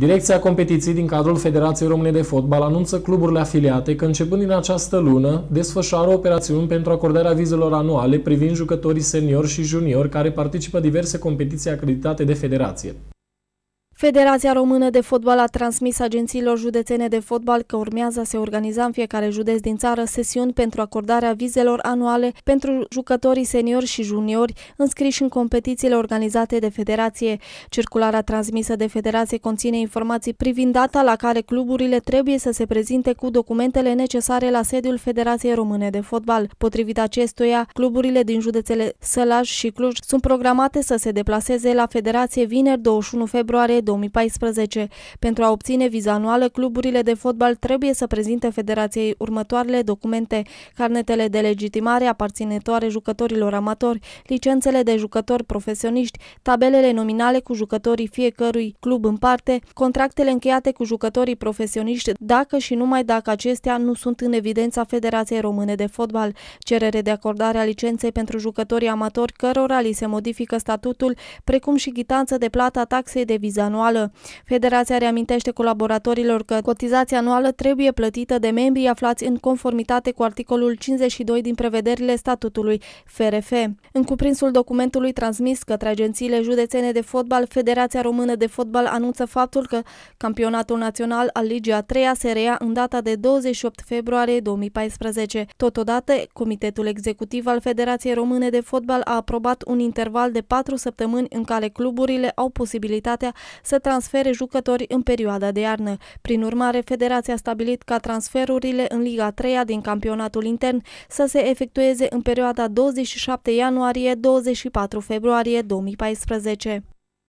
Direcția competiției din cadrul Federației Române de Fotbal anunță cluburile afiliate că începând din această lună desfășoară operațiuni pentru acordarea vizelor anuale privind jucătorii seniori și juniori care participă diverse competiții acreditate de federație. Federația Română de Fotbal a transmis agențiilor județene de fotbal că urmează să se organiza în fiecare județ din țară sesiuni pentru acordarea vizelor anuale pentru jucătorii seniori și juniori înscriși în competițiile organizate de federație. Circulara transmisă de federație conține informații privind data la care cluburile trebuie să se prezinte cu documentele necesare la sediul Federației Române de Fotbal. Potrivit acestuia, cluburile din județele Sălaj și Cluj sunt programate să se deplaseze la federație vineri 21 februarie 2014. Pentru a obține viza anuală, cluburile de fotbal trebuie să prezinte federației următoarele documente, carnetele de legitimare aparținătoare jucătorilor amatori, licențele de jucători profesioniști, tabelele nominale cu jucătorii fiecărui club în parte, contractele încheiate cu jucătorii profesioniști, dacă și numai dacă acestea nu sunt în evidența Federației Române de Fotbal, cerere de acordare a licenței pentru jucătorii amatori cărora li se modifică statutul, precum și ghitanță de plata taxei de viză anuală. Federația reamintește colaboratorilor că cotizația anuală trebuie plătită de membrii aflați în conformitate cu articolul 52 din prevederile statutului FRF. În cuprinsul documentului transmis către agențiile județene de fotbal, Federația Română de Fotbal anunță faptul că campionatul național al Ligii a 3-a se reia în data de 28 februarie 2014. Totodată, Comitetul Executiv al Federației Române de Fotbal a aprobat un interval de patru săptămâni în care cluburile au posibilitatea să transfere jucători în perioada de iarnă. Prin urmare, Federația a stabilit ca transferurile în Liga 3 din campionatul intern să se efectueze în perioada 27 ianuarie-24 februarie 2014.